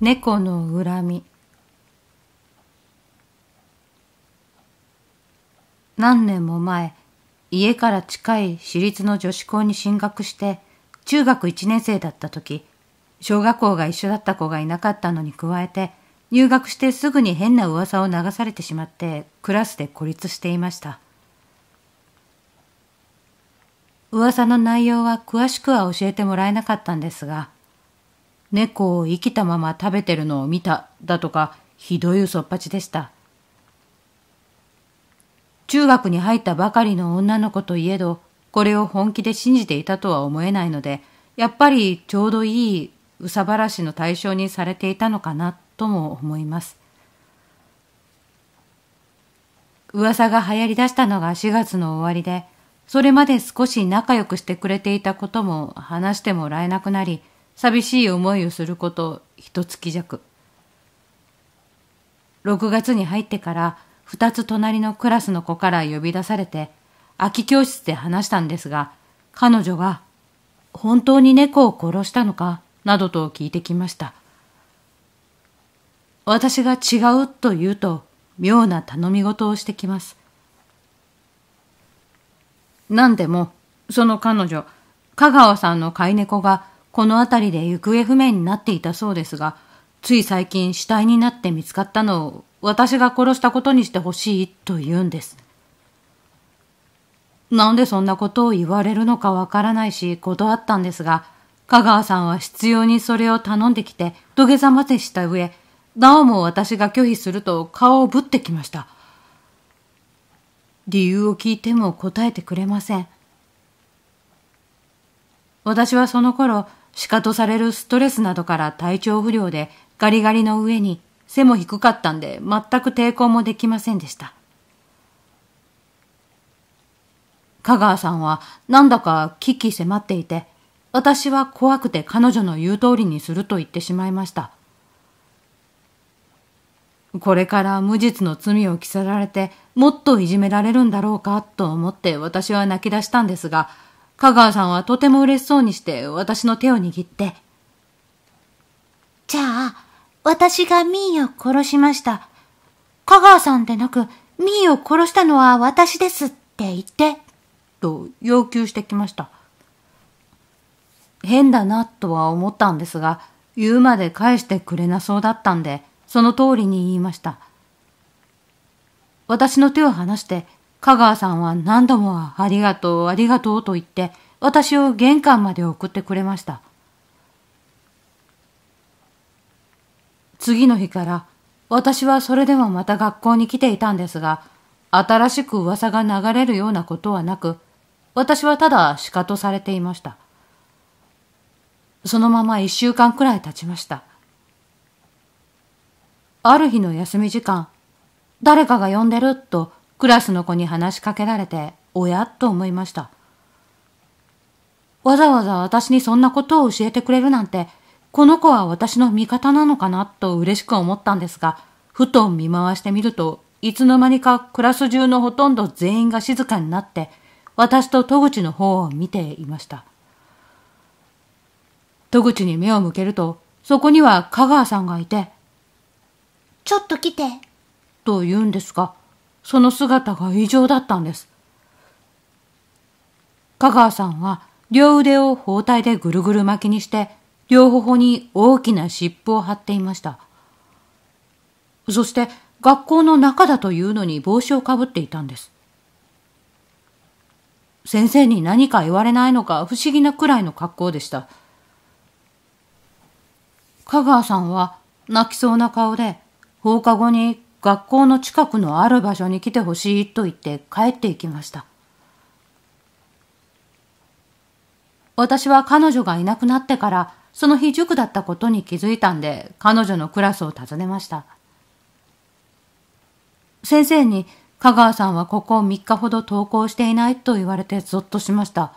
猫の恨み何年も前家から近い私立の女子校に進学して中学1年生だった時小学校が一緒だった子がいなかったのに加えて入学してすぐに変な噂を流されてしまってクラスで孤立していました噂の内容は詳しくは教えてもらえなかったんですが猫を生きたまま食べてるのを見ただとかひどい嘘っぱちでした。中学に入ったばかりの女の子といえど、これを本気で信じていたとは思えないので、やっぱりちょうどいい憂さ晴らしの対象にされていたのかなとも思います。噂が流行り出したのが4月の終わりで、それまで少し仲良くしてくれていたことも話してもらえなくなり、寂しい思いをすること一月弱。6月に入ってから2つ隣のクラスの子から呼び出されて、空き教室で話したんですが、彼女は、本当に猫を殺したのかなどと聞いてきました。私が違うと言うと、妙な頼み事をしてきます。何でも、その彼女、香川さんの飼い猫がこの辺りで行方不明になっていたそうですが、つい最近死体になって見つかったのを私が殺したことにしてほしいと言うんです。なんでそんなことを言われるのかわからないし断ったんですが、香川さんは必要にそれを頼んできて土下座までした上、なおも私が拒否すると顔をぶってきました。理由を聞いても答えてくれません。私はその頃、しかとされるストレスなどから体調不良でガリガリの上に背も低かったんで全く抵抗もできませんでした。香川さんはなんだか危機迫っていて、私は怖くて彼女の言う通りにすると言ってしまいました。これから無実の罪を着せられてもっといじめられるんだろうかと思って私は泣き出したんですが、香川さんはとても嬉しそうにして私の手を握って。じゃあ、私がミーを殺しました。香川さんでなく、ミーを殺したのは私ですって言って、と要求してきました。変だなとは思ったんですが、言うまで返してくれなそうだったんで、その通りに言いました。私の手を離して、香川さんは何度もありがとう、ありがとうと言って、私を玄関まで送ってくれました。次の日から、私はそれでもまた学校に来ていたんですが、新しく噂が流れるようなことはなく、私はただ鹿とされていました。そのまま一週間くらい経ちました。ある日の休み時間、誰かが呼んでると、クラスの子に話しかけられて、おやと思いました。わざわざ私にそんなことを教えてくれるなんて、この子は私の味方なのかなと嬉しく思ったんですが、ふと見回してみると、いつの間にかクラス中のほとんど全員が静かになって、私と戸口の方を見ていました。戸口に目を向けると、そこには香川さんがいて、ちょっと来て、と言うんですが、その姿が異常だったんです。香川さんは両腕を包帯でぐるぐる巻きにして、両頬に大きな湿布を貼っていました。そして学校の中だというのに帽子をかぶっていたんです。先生に何か言われないのか不思議なくらいの格好でした。香川さんは泣きそうな顔で放課後に学校の近くのある場所に来てほしいと言って帰っていきました。私は彼女がいなくなってからその日塾だったことに気づいたんで彼女のクラスを訪ねました。先生に香川さんはここ3日ほど登校していないと言われてゾッとしました。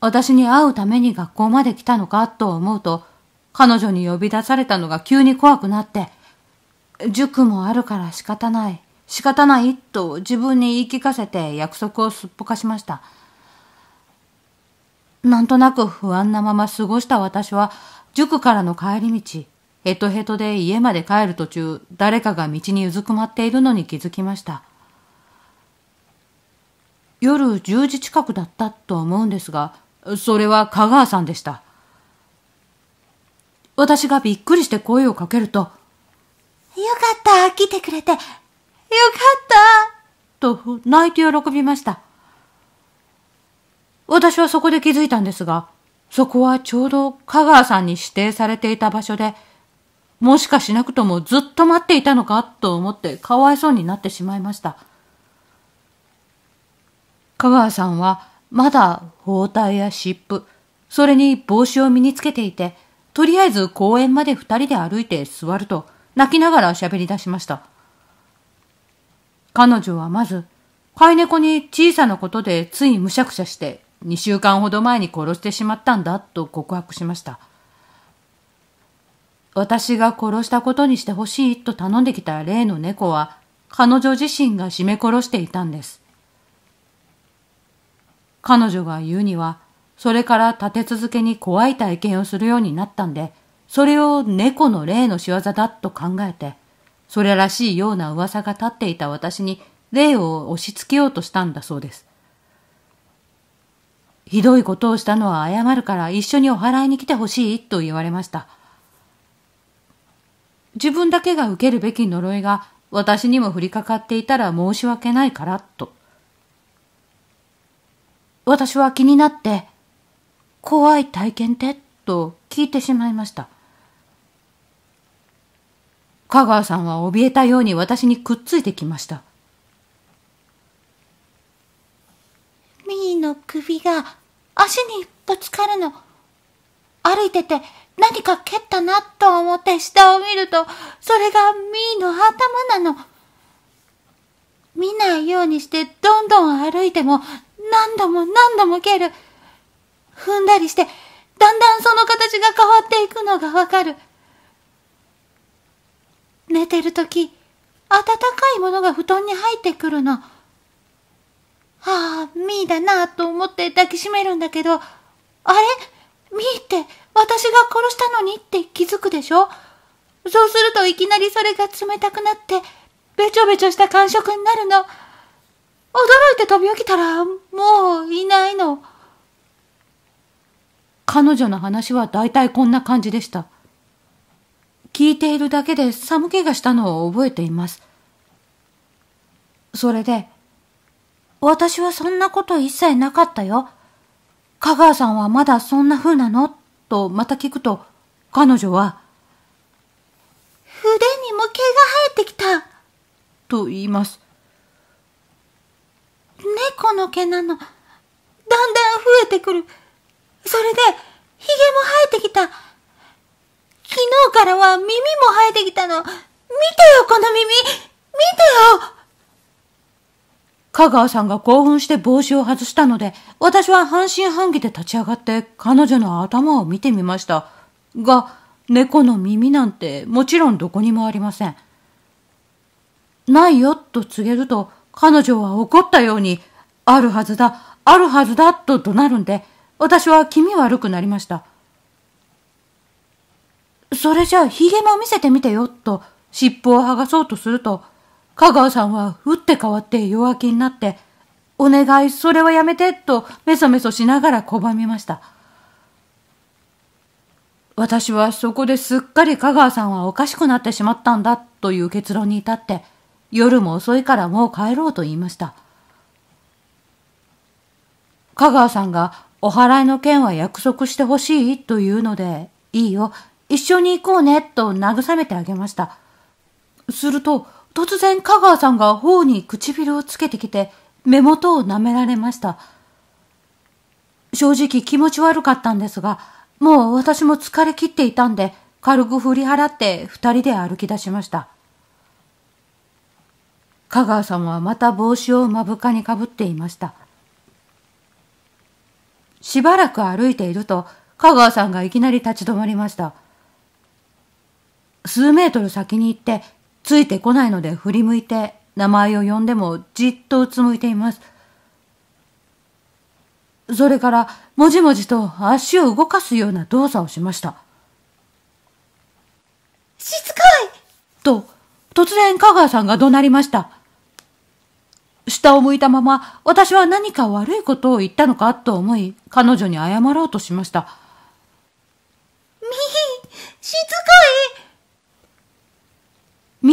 私に会うために学校まで来たのかと思うと彼女に呼び出されたのが急に怖くなって塾もあるから仕方ない。仕方ないと自分に言い聞かせて約束をすっぽかしました。なんとなく不安なまま過ごした私は、塾からの帰り道、ヘトヘトで家まで帰る途中、誰かが道にうずくまっているのに気づきました。夜10時近くだったと思うんですが、それは香川さんでした。私がびっくりして声をかけると、よかった、来てくれて。よかったと泣いて喜びました。私はそこで気づいたんですが、そこはちょうど香川さんに指定されていた場所で、もしかしなくともずっと待っていたのかと思ってかわいそうになってしまいました。香川さんはまだ包帯や湿布、それに帽子を身につけていて、とりあえず公園まで二人で歩いて座ると、泣きながら喋り出しました。彼女はまず、飼い猫に小さなことでついむしゃくしゃして2週間ほど前に殺してしまったんだと告白しました。私が殺したことにしてほしいと頼んできた例の猫は彼女自身が絞め殺していたんです。彼女が言うにはそれから立て続けに怖い体験をするようになったんでそれを猫の霊の仕業だと考えて、それらしいような噂が立っていた私に霊を押し付けようとしたんだそうです。ひどいことをしたのは謝るから一緒にお祓いに来てほしいと言われました。自分だけが受けるべき呪いが私にも降りかかっていたら申し訳ないからと。私は気になって、怖い体験ってと聞いてしまいました。香川さんは怯えたように私にくっついてきました。ミーの首が足にぶつかるの。歩いてて何か蹴ったなと思って下を見ると、それがミーの頭なの。見ないようにしてどんどん歩いても何度も何度も蹴る。踏んだりして、だんだんその形が変わっていくのがわかる。寝てるとき、暖かいものが布団に入ってくるの。はあ、ミーだなと思って抱きしめるんだけど、あれミーって私が殺したのにって気づくでしょそうするといきなりそれが冷たくなって、べちょべちょした感触になるの。驚いて飛び起きたら、もういないの。彼女の話は大体こんな感じでした。聞いているだけで寒気がしたのを覚えています。それで、私はそんなこと一切なかったよ。香川さんはまだそんな風なのとまた聞くと、彼女は、腕にも毛が生えてきたと言います。猫の毛なの。だんだん増えてくる。それで、髭も生えてきた。昨日からは耳も生えてきたの。見てよ、この耳見てよ香川さんが興奮して帽子を外したので、私は半信半疑で立ち上がって彼女の頭を見てみました。が、猫の耳なんてもちろんどこにもありません。ないよと告げると、彼女は怒ったように、あるはずだ、あるはずだと怒鳴るんで、私は気味悪くなりました。それじゃあヒゲも見せてみてよ、と尻尾を剥がそうとすると、香川さんは打って変わって弱気になって、お願い、それはやめて、とメソメソしながら拒みました。私はそこですっかり香川さんはおかしくなってしまったんだという結論に至って、夜も遅いからもう帰ろうと言いました。香川さんがお払いの件は約束してほしいというので、いいよ、一緒に行こうね、と慰めてあげました。すると、突然香川さんが頬に唇をつけてきて、目元を舐められました。正直気持ち悪かったんですが、もう私も疲れ切っていたんで、軽く振り払って二人で歩き出しました。香川さんはまた帽子を目深にかぶっていました。しばらく歩いていると、香川さんがいきなり立ち止まりました。数メートル先に行って、ついてこないので振り向いて、名前を呼んでもじっとうつむいています。それから、もじもじと足を動かすような動作をしました。しつこいと、突然香川さんが怒鳴りました。下を向いたまま、私は何か悪いことを言ったのかと思い、彼女に謝ろうとしました。みひ、しつこい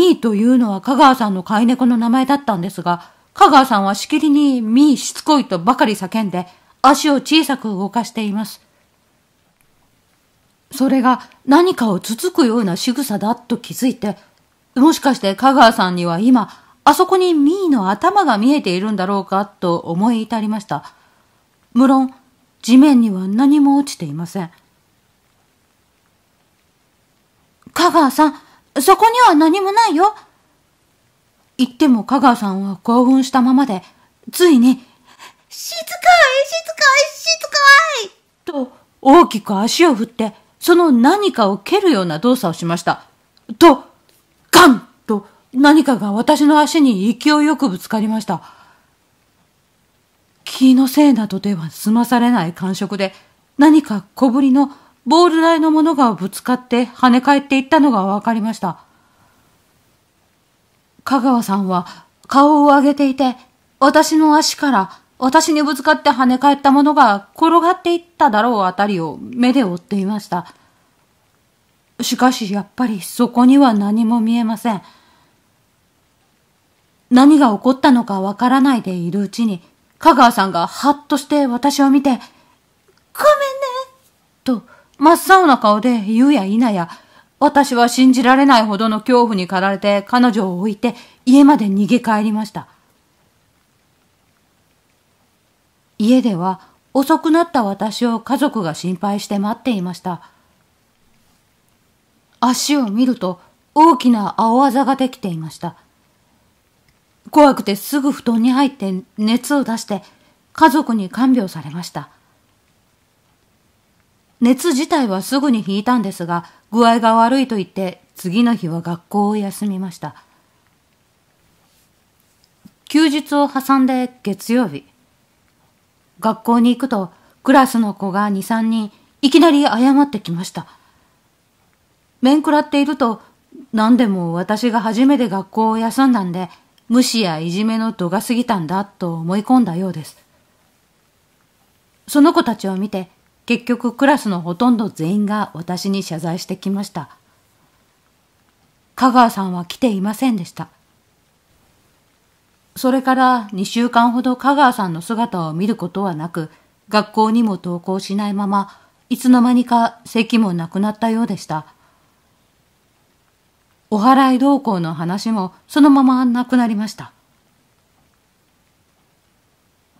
ミーというのは香川さんの飼い猫の名前だったんですが、香川さんはしきりにミーしつこいとばかり叫んで、足を小さく動かしています。それが何かをつつくような仕草だと気づいて、もしかして香川さんには今、あそこにミーの頭が見えているんだろうかと思い至りました。無論、地面には何も落ちていません。香川さん、そこには何もないよ。言っても香川さんは興奮したままで、ついに、静かい、静かい、静かいと大きく足を振って、その何かを蹴るような動作をしました。と、ガンと何かが私の足に勢いよくぶつかりました。気のせいなどでは済まされない感触で、何か小ぶりのボール台のものがぶつかって跳ね返っていったのがわかりました。香川さんは顔を上げていて、私の足から私にぶつかって跳ね返ったものが転がっていっただろうあたりを目で追っていました。しかしやっぱりそこには何も見えません。何が起こったのかわからないでいるうちに、香川さんがハッとして私を見て、ごめんね、と真っ青な顔で言うや否や、私は信じられないほどの恐怖に駆られて彼女を置いて家まで逃げ帰りました。家では遅くなった私を家族が心配して待っていました。足を見ると大きな青あざができていました。怖くてすぐ布団に入って熱を出して家族に看病されました。熱自体はすぐに引いたんですが、具合が悪いと言って、次の日は学校を休みました。休日を挟んで月曜日。学校に行くと、クラスの子が2、3人、いきなり謝ってきました。面食らっていると、何でも私が初めて学校を休んだんで、無視やいじめの度が過ぎたんだと思い込んだようです。その子たちを見て、結局クラスのほとんど全員が私に謝罪してきました。香川さんは来ていませんでした。それから2週間ほど香川さんの姿を見ることはなく、学校にも登校しないまま、いつの間にか席もなくなったようでした。お祓い同行の話もそのままなくなりました。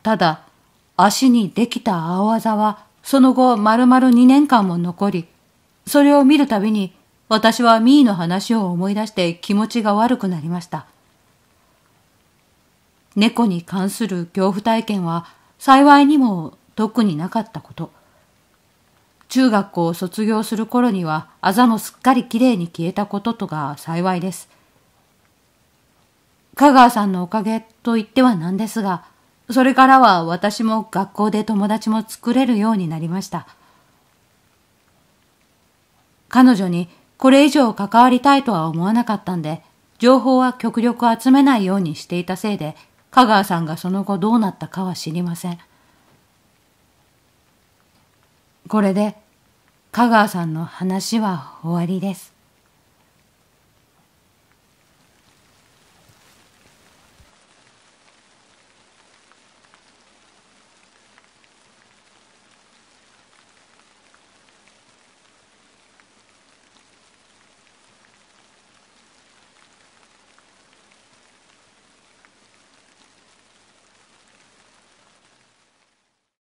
ただ、足にできた青あざはその後、丸々2年間も残り、それを見るたびに、私はミーの話を思い出して気持ちが悪くなりました。猫に関する恐怖体験は幸いにも特になかったこと。中学校を卒業する頃にはあざもすっかりきれいに消えたこととが幸いです。香川さんのおかげと言ってはなんですが、それからは私も学校で友達も作れるようになりました。彼女にこれ以上関わりたいとは思わなかったんで、情報は極力集めないようにしていたせいで、香川さんがその後どうなったかは知りません。これで香川さんの話は終わりです。